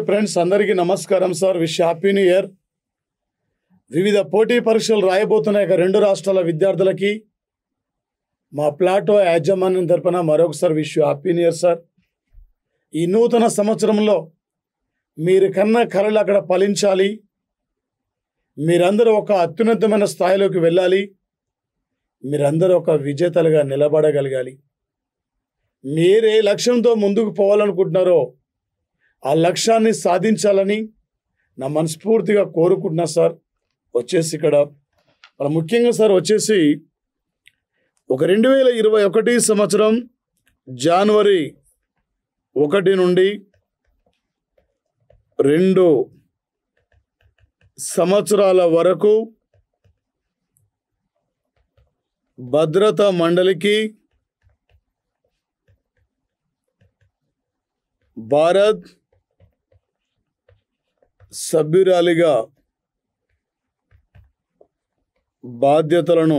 నమస్తే ఫ్రెండ్స్ అందరికీ నమస్కారం sir wish happy new year వివిధ పోటీ పరీక్షలు రాయబోతున్న రెండు రాష్ట్రాల విద్యార్థులకి మా ప్లాటో యాజమాన్యం తరపున మరొకసారి wish happy new year sir ఈ నూతన సంవత్సరంలో మీరు కన్న కళలు అక్కడ ఫలించాలి మీరందరూ ఒక అత్యున్నతమైన స్థాయిలోకి వెళ్ళాలి మీరందరూ ఒక విజేతలుగా నిలబడగలగాలి మీరే లక్ష్యంతో ముందుకు పోవాలనుకుంటున్నారో ఆ లక్ష్యాన్ని సాధించాలని నా మనస్ఫూర్తిగా కోరుకుంటున్నా సార్ వచ్చేసి ఇక్కడ మన ముఖ్యంగా సార్ వచ్చేసి ఒక రెండు వేల ఇరవై ఒకటి సంవత్సరం జనవరి ఒకటి నుండి రెండు సంవత్సరాల వరకు భద్రతా మండలికి భారత్ సభ్యురాలిగా బాధ్యతలను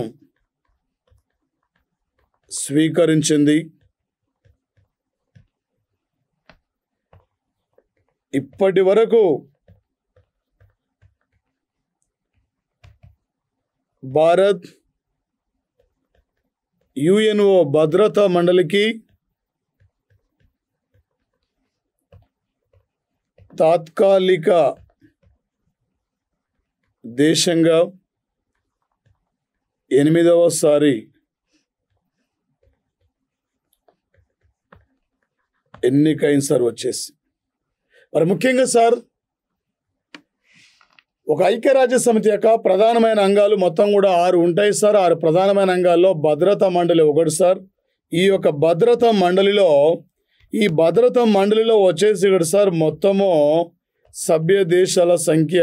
స్వీకరించింది ఇప్పటి వరకు భారత్ యుఎన్ఓ భద్రతా మండలికి తాత్కాలిక దేశంగా ఎనిమిదవసారి ఎన్నికైంది సార్ వచ్చేసి మరి ముఖ్యంగా సార్ ఒక ఐక్యరాజ్య సమితి యొక్క ప్రధానమైన అంగాలు మొత్తం కూడా ఆరు ఉంటాయి సార్ ఆరు ప్రధానమైన అంగాల్లో భద్రతా మండలి ఒకటి సార్ ఈ యొక్క భద్రతా మండలిలో ఈ భద్రతా మండలిలో వచ్చేసి ఇక్కడ సార్ మొత్తము సభ్య దేశాల సంఖ్య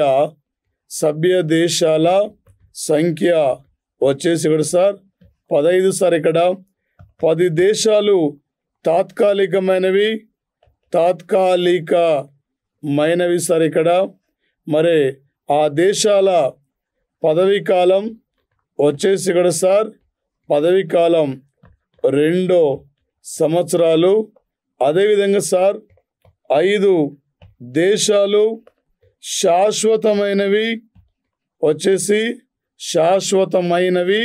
సభ్య దేశాల సంఖ్య వచ్చేసి ఇక్కడ సార్ పదహైదు సార్ ఇక్కడ పది దేశాలు తాత్కాలికమైనవి తాత్కాలికమైనవి సార్ ఇక్కడ మరి ఆ దేశాల పదవీ కాలం వచ్చేసి ఇక్కడ సార్ పదవీ కాలం రెండో సంవత్సరాలు అదేవిధంగా సార్ ఐదు దేశాలు శాశ్వతమైనవి వచ్చేసి శాశ్వతమైనవి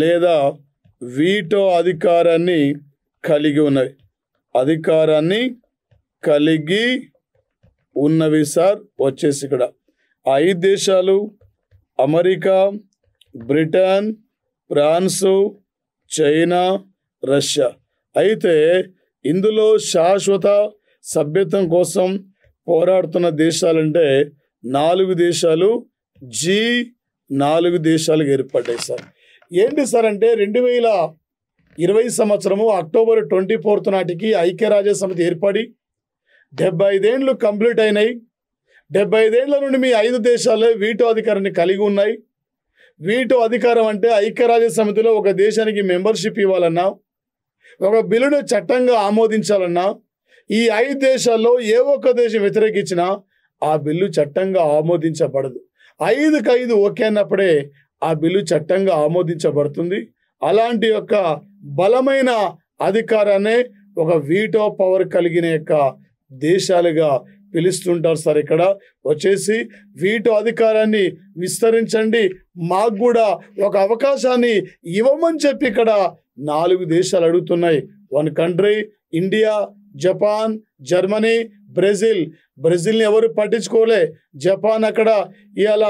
లేదా వీటో అధికారాన్ని కలిగి ఉన్నవి అధికారాన్ని కలిగి ఉన్నవి సార్ వచ్చేసి ఇక్కడ ఐదు దేశాలు America Britain France China Russia అయితే ఇందులో శాశ్వత సభ్యత్వం కోసం పోరాడుతున్న దేశాలంటే నాలుగు దేశాలు జీ నాలుగు దేశాలు ఏర్పడ్డాయి సార్ ఏంటి సార్ అంటే రెండు వేల ఇరవై సంవత్సరము అక్టోబర్ ట్వంటీ ఫోర్త్ నాటికి ఐక్యరాజ్య సమితి ఏర్పడి డెబ్బై ఐదేండ్లు కంప్లీట్ అయినాయి డెబ్బై ఐదేండ్ల నుండి మీ ఐదు దేశాలే వీటో అధికారాన్ని కలిగి ఉన్నాయి వీటో అధికారం అంటే ఐక్యరాజ్య సమితిలో ఒక దేశానికి మెంబర్షిప్ ఇవ్వాలన్నా ఒక బిల్లును చట్టంగా ఆమోదించాలన్నా ఈ ఐదు దేశాల్లో ఏ ఒక్క దేశం వ్యతిరేకించినా ఆ బిల్లు చట్టంగా ఆమోదించబడదు ఐదుకు ఐదు ఓకే అన్నప్పుడే ఆ బిల్లు చట్టంగా ఆమోదించబడుతుంది అలాంటి యొక్క బలమైన అధికారాన్ని ఒక వీటో పవర్ కలిగిన యొక్క దేశాలుగా పిలుస్తుంటారు సార్ ఇక్కడ వచ్చేసి వీటో అధికారాన్ని విస్తరించండి మాకు కూడా ఒక అవకాశాన్ని ఇవ్వమని చెప్పి ఇక్కడ నాలుగు దేశాలు అడుగుతున్నాయి one country India Japan Germany Brazil బ్రెజిల్ని ఎవరు పట్టించుకోలే జపాన్ అక్కడ ఇవాళ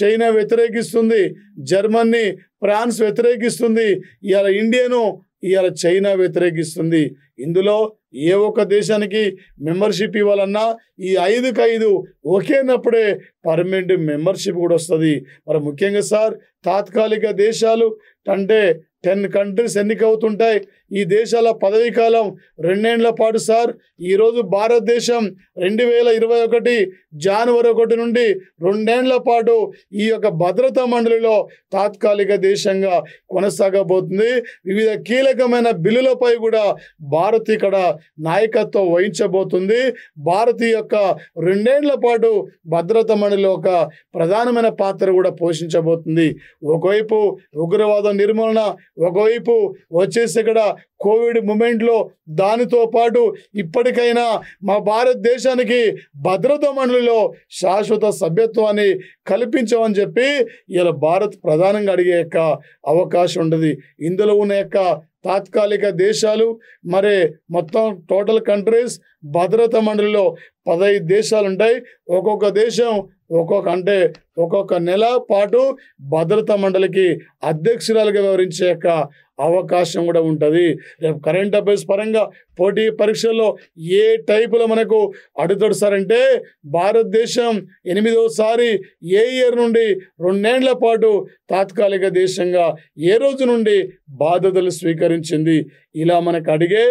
చైనా వ్యతిరేకిస్తుంది జర్మనీ ఫ్రాన్స్ వ్యతిరేకిస్తుంది ఇవాళ ఇండియాను ఇవాళ చైనా వ్యతిరేకిస్తుంది ఇందులో ఏ ఒక్క దేశానికి మెంబర్షిప్ ఇవ్వాలన్నా ఈ ఐదుకి ఐదు ఒకేనప్పుడే పర్మనెంట్ మెంబర్షిప్ కూడా వస్తుంది మరి ముఖ్యంగా సార్ తాత్కాలిక దేశాలు అంటే టెన్ కంట్రీస్ ఎన్నికవుతుంటాయి ఈ దేశాల పదవీ కాలం రెండేళ్ల పాటు సార్ ఈరోజు భారతదేశం రెండు వేల ఇరవై ఒకటి జనవరి ఒకటి నుండి రెండేళ్ల పాటు ఈ యొక్క భద్రతా మండలిలో తాత్కాలిక దేశంగా కొనసాగబోతుంది వివిధ కీలకమైన బిల్లులపై కూడా భారత్ ఇక్కడ నాయకత్వం వహించబోతుంది భారత్ యొక్క రెండేళ్ల పాటు భద్రతా మండలిలో ఒక ప్రధానమైన పాత్ర కూడా పోషించబోతుంది ఒకవైపు ఉగ్రవాద నిర్మూలన ఒకవైపు వచ్చేసి ఇక్కడ కోవిడ్ మూమెంట్లో దానితో పాటు ఇప్పటికైనా మా భారతదేశానికి భద్రతా మండలిలో శాశ్వత సభ్యత్వాన్ని కల్పించమని చెప్పి ఇలా భారత్ ప్రధానంగా అడిగే యొక్క అవకాశం ఉండదు ఇందులో ఉన్న యొక్క తాత్కాలిక దేశాలు మరి మొత్తం టోటల్ కంట్రీస్ భద్రత మండలిలో పదహైదు దేశాలు ఉంటాయి ఒక్కొక్క దేశం ఒక్కొక్క అంటే ఒక్కొక్క నెల పాటు భద్రతా మండలికి అధ్యక్షురాలుగా వ్యవహరించే యొక్క అవకాశం కూడా ఉంటుంది రేపు కరెంట్ అఫైర్స్ పరంగా పోటీ పరీక్షల్లో ఏ టైపులో మనకు అడుతడుస్తారంటే భారతదేశం ఎనిమిదోసారి ఏ ఇయర్ నుండి రెండేండ్ల పాటు తాత్కాలిక దేశంగా ఏ రోజు నుండి బాధ్యతలు స్వీకరించింది ఇలా మనకు అడిగే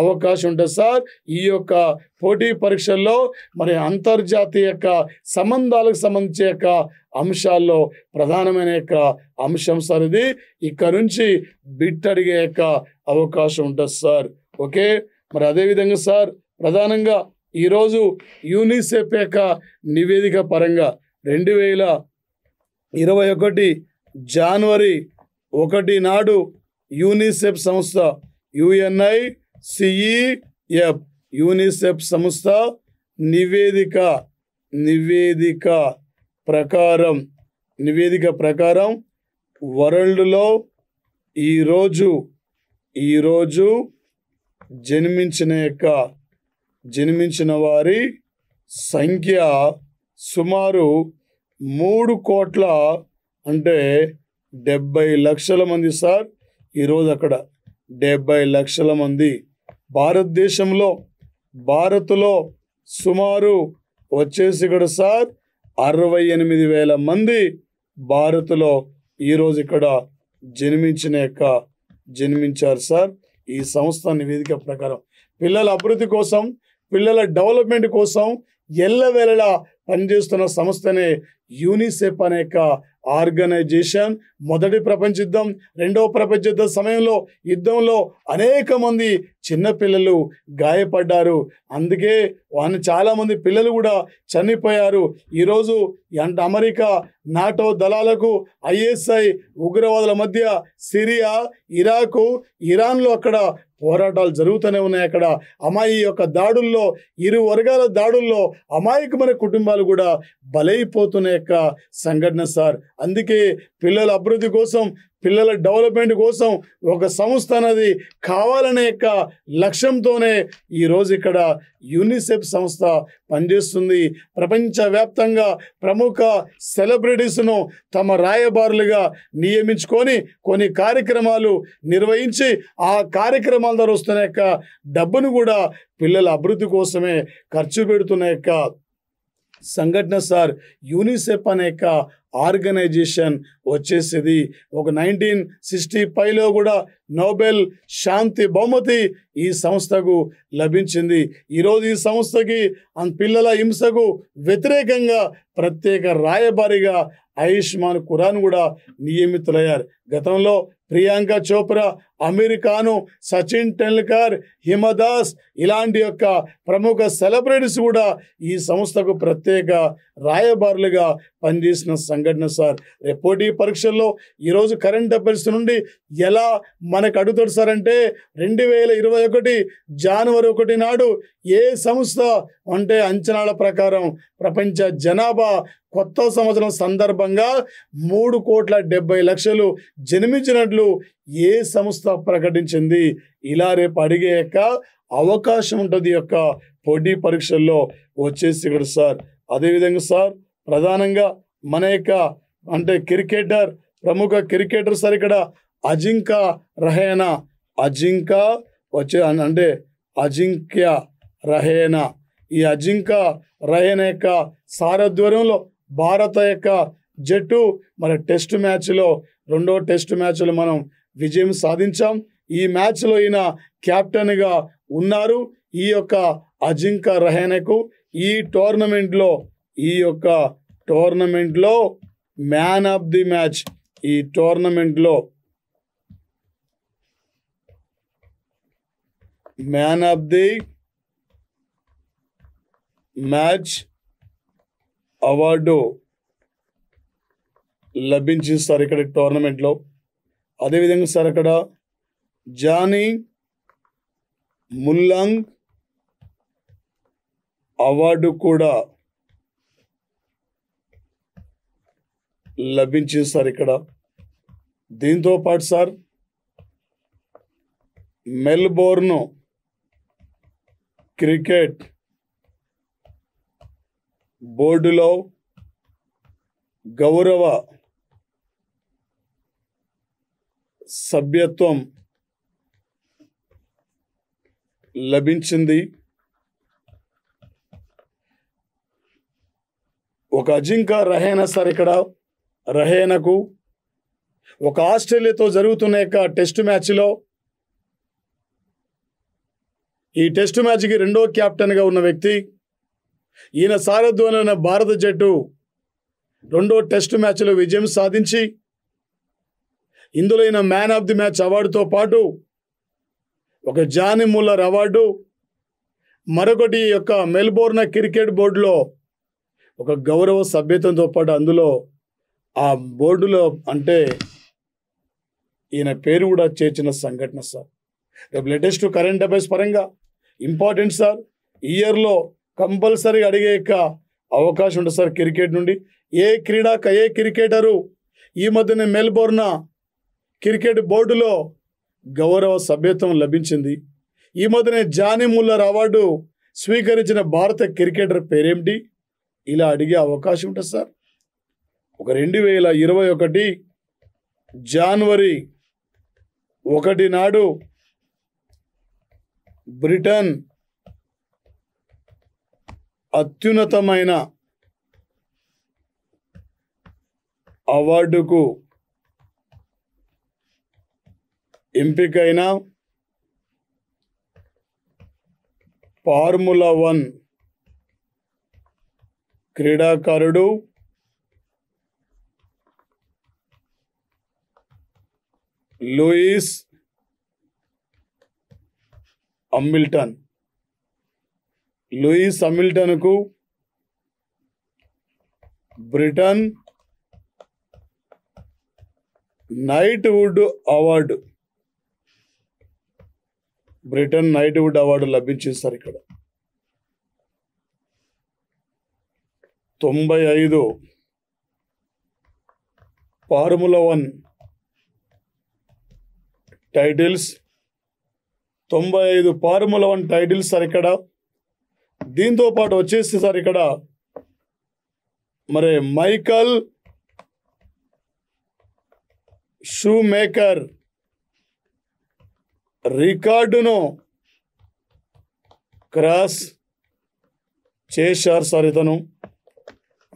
అవకాశం ఉంటుంది సార్ ఈ యొక్క పోటీ పరీక్షల్లో మరి అంతర్జాతీయ యొక్క సంబంధాలకు సంబంధించి యొక్క అంశాల్లో ప్రధానమైన యొక్క అంశం సార్ ఇది ఇక్కడ నుంచి బిట్ అడిగే యొక్క అవకాశం ఉంటుంది సార్ ఓకే మరి అదేవిధంగా సార్ ప్రధానంగా ఈరోజు యూనిసెఫ్ యొక్క నివేదిక పరంగా రెండు వేల ఇరవై ఒకటి జనవరి ఒకటి నాడు యూనిసెఫ్ సంస్థ యుఎన్ఐ సిఈఎఫ్ యూనిసెఫ్ సంస్థ నివేదిక నివేదిక ప్రకారం నివేదిక ప్రకారం వరల్డ్లో ఈరోజు ఈరోజు జన్మించిన యొక్క జన్మించిన వారి సంఖ్య సుమారు మూడు కోట్ల అంటే డెబ్బై లక్షల మంది సార్ ఈరోజు అక్కడ డెబ్బై లక్షల మంది భారతదేశంలో భారత్లో సుమారు వచ్చేసి ఇక్కడ సార్ అరవై ఎనిమిది వేల మంది భారత్లో ఈరోజు ఇక్కడ జన్మించిన యొక్క జన్మించారు సార్ ఈ సంస్థ నివేదిక ప్రకారం పిల్లల అభివృద్ధి కోసం పిల్లల డెవలప్మెంట్ కోసం ఎల్లవేళలా పనిచేస్తున్న సంస్థనే యూనిసెఫ్ అనే ఆర్గనైజేషన్ మొదటి ప్రపంచ యుద్ధం రెండవ ప్రపంచ యుద్ధ సమయంలో యుద్ధంలో అనేక మంది చిన్నపిల్లలు గాయపడ్డారు అందుకే వాళ్ళు చాలామంది పిల్లలు కూడా చనిపోయారు ఈరోజు అమెరికా నాటో దళాలకు ఐఎస్ఐ ఉగ్రవాదుల మధ్య సిరియా ఇరాకు ఇరాన్లో అక్కడ పోరాటాలు జరుగుతూనే ఉన్నాయి అక్కడ అమాయి యొక్క దాడుల్లో ఇరు వర్గాల దాడుల్లో అమాయకమైన కుటుంబాలు కూడా బలైపోతున్న యొక్క సంఘటన సార్ అందుకే పిల్లల అభివృద్ధి కోసం పిల్లల డెవలప్మెంట్ కోసం ఒక సంస్థ అనేది కావాలనే యొక్క లక్ష్యంతోనే ఈరోజు ఇక్కడ యూనిసెఫ్ సంస్థ పనిచేస్తుంది ప్రపంచవ్యాప్తంగా ప్రముఖ సెలబ్రిటీస్ను తమ రాయబారులుగా నియమించుకొని కొన్ని కార్యక్రమాలు నిర్వహించి ఆ కార్యక్రమాల ద్వారా వస్తున్న యొక్క డబ్బును కూడా పిల్లల అభివృద్ధి కోసమే ఖర్చు పెడుతున్న యొక్క సంఘటన సార్ యూనిసెఫ్ అనే యొక్క ఆర్గనైజేషన్ వచ్చేసేది ఒక నైన్టీన్ సిక్స్టీ ఫైవ్లో కూడా నోబెల్ శాంతి బహుమతి ఈ సంస్థకు లభించింది ఈరోజు ఈ సంస్థకి పిల్లల హింసకు వ్యతిరేకంగా ప్రత్యేక రాయబారిగా ఆయుష్మాన్ ఖురాన్ కూడా నియమితులయ్యారు గతంలో ప్రియాంక చోప్రా ఖాను సచిన్ టెండూల్కర్ హిమదాస్ ఇలాంటి యొక్క ప్రముఖ సెలబ్రిటీస్ కూడా ఈ సంస్థకు ప్రత్యేక రాయబారులుగా పనిచేసిన సంఘటన సార్ పోటీ పరీక్షల్లో ఈరోజు కరెంట్ అఫైర్స్ నుండి ఎలా మనకు అడుగుతాడు సార్ అంటే రెండు వేల ఇరవై ఒకటి జనవరి ఒకటి నాడు ఏ సంస్థ అంటే అంచనాల ప్రకారం ప్రపంచ జనాభా కొత్త సంవత్సరం సందర్భంగా మూడు కోట్ల డెబ్బై లక్షలు జన్మించినట్లు ఏ సంస్థ ప్రకటించింది ఇలా రేపు అడిగే యొక్క అవకాశం ఉంటుంది యొక్క పోటీ పరీక్షల్లో వచ్చేసి ఇక్కడ సార్ అదేవిధంగా సార్ ప్రధానంగా మన యొక్క అంటే క్రికెటర్ ప్రముఖ క్రికెటర్ సార్ ఇక్కడ అజింక రహేణ అజింక వచ్చే అంటే అజింక్య రహేణ ఈ అజింక రహేణ యొక్క సారధ్వర్యంలో భారత యొక్క జట్టు మరి టెస్ట్ మ్యాచ్లో రెండో టెస్ట్ మ్యాచ్లో మనం విజయం సాధించాం ఈ మ్యాచ్లో ఈయన క్యాప్టెన్గా ఉన్నారు ఈ యొక్క అజింక రహేనకు ఈ టోర్నమెంట్లో ఈ యొక్క టోర్నమెంట్లో మ్యాన్ ఆఫ్ ది మ్యాచ్ ఈ టోర్నమెంట్లో man of the match award లభించింది సార్ ఇక్కడ టోర్నమెంట్లో అదేవిధంగా సార్ అక్కడ జానీ ముల్లాంగ్ అవార్డు కూడా లభించింది సార్ ఇక్కడ దీంతో పాటు సార్ మెల్బోర్ను క్రికెట్ బోర్డులో గౌరవ సభ్యత్వం లభించింది ఒక అజింక రహేన సార్ ఇక్కడ రహేనకు ఒక ఆస్ట్రేలియాతో జరుగుతున్న యొక్క టెస్ట్ మ్యాచ్లో ఈ టెస్ట్ మ్యాచ్కి రెండో క్యాప్టెన్గా ఉన్న వ్యక్తి ఈయన సారథ్యంలోని భారత జట్టు రెండో టెస్ట్ మ్యాచ్లో విజయం సాధించి ఇందులో ఈయన మ్యాన్ ఆఫ్ ది మ్యాచ్ అవార్డుతో పాటు ఒక జానీ ముల్లర్ అవార్డు మరొకటి యొక్క మెల్బోర్న్ క్రికెట్ బోర్డులో ఒక గౌరవ సభ్యతంతో పాటు అందులో ఆ బోర్డులో అంటే ఈయన పేరు కూడా చేర్చిన సంఘటన సార్ రేపు లేటెస్ట్ కరెంట్ అఫైర్స్ పరంగా ఇంపార్టెంట్ సార్ ఇయర్లో కంపల్సరీగా అడిగే యొక్క అవకాశం ఉంటుంది సార్ క్రికెట్ నుండి ఏ క్రీడాక ఏ క్రికెటరు ఈ మధ్యన మెల్బోర్న్ క్రికెట్ బోర్డులో గౌరవ సభ్యత్వం లభించింది ఈ మధ్యన జానీ ముల్లర్ అవార్డు స్వీకరించిన భారత క్రికెటర్ పేరేమిటి ఇలా అడిగే అవకాశం ఉంటుంది సార్ ఒక రెండు వేల ఇరవై ఒకటి జనవరి ఒకటి నాడు బ్రిటన్ అత్యున్నతమైన అవార్డుకు ఎంపికైన ఫార్ములా వన్ క్రీడాకారుడు లూయిస్ అమ్మిల్టన్ లూయిస్ అమ్మిల్టన్కు Britain knighthood award Britain knighthood award లభించింది సార్ ఇక్కడ తొంభై ఐదు ఫార్ములా వన్ టైటిల్స్ తొంభై ఐదు ఫార్ముల వన్ టైటిల్స్ సార్ ఇక్కడ దీంతో పాటు వచ్చేసి సార్ ఇక్కడ మరి మైకల్ షూ మేకర్ రికార్డును క్రాస్ చేశారు సార్ ఇతను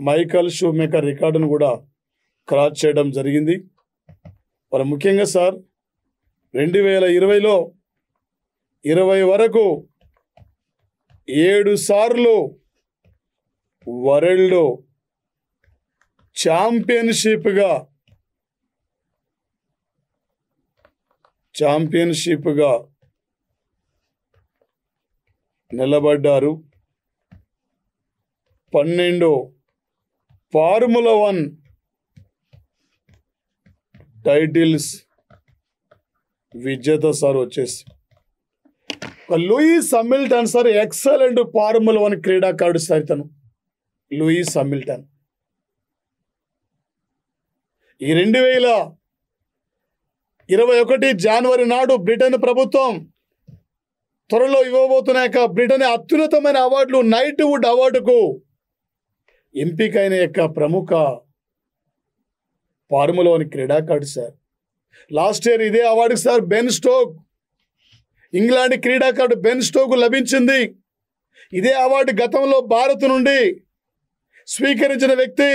మైకల్ షూ మేకర్ రికార్డును కూడా క్రాస్ చేయడం జరిగింది మరి ముఖ్యంగా సార్ రెండు వేల ఇరవైలో ఇరవై వరకు ఏడు సార్లు వరల్డ్ ఛాంపియన్షిప్గా ఛాంపియన్షిప్గా నిలబడ్డారు పన్నెండు ఫార్ములా వన్ టైటిల్స్ విజేత సార్ వచ్చేసి Lewis Hamilton sir excellent Formula one ಕ್ರೀಡಾಕಾರಡು సార్ ಇತನು లూయిస్ హమిల్టన్ ఈ రెండు వేల ఇరవై ఒకటి జనవరి నాడు బ్రిటన్ ప్రభుత్వం త్వరలో ఇవ్వబోతున్న బ్రిటన్ అత్యున్నతమైన అవార్డులు నైట్ వుడ్ అవార్డుకు ఎంపికైన యొక్క ప్రముఖ ఫార్ములోని క్రీడాకారుడు సార్ లాస్ట్ ఇయర్ ఇదే అవార్డుకి సార్ బెన్ స్టోక్ ఇంగ్లాండ్ క్రీడాకారుడు బెన్ స్టోకు లభించింది ఇదే అవార్డు గతంలో భారత్ నుండి స్వీకరించిన వ్యక్తి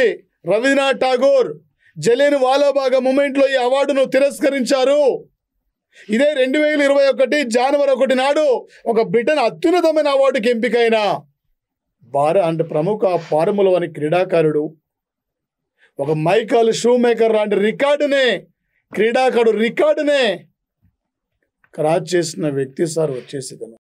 రవీంద్రనాథ్ ఠాగూర్ జలేని వాలోబాగా మూమెంట్లో ఈ అవార్డును తిరస్కరించారు ఇదే రెండు వేల ఇరవై ఒకటి జనవరి ఒకటి నాడు ఒక బ్రిటన్ అత్యున్నతమైన అవార్డుకి ఎంపికైన భార అంటే ప్రముఖ ఫార్ములు అని క్రీడాకారుడు ఒక మైకల్ షూ మేకర్ లాంటి రికార్డునే క్రీడాకారుడు రికార్డునే క్రాచ్ చేసిన వ్యక్తి సార్ వచ్చేసి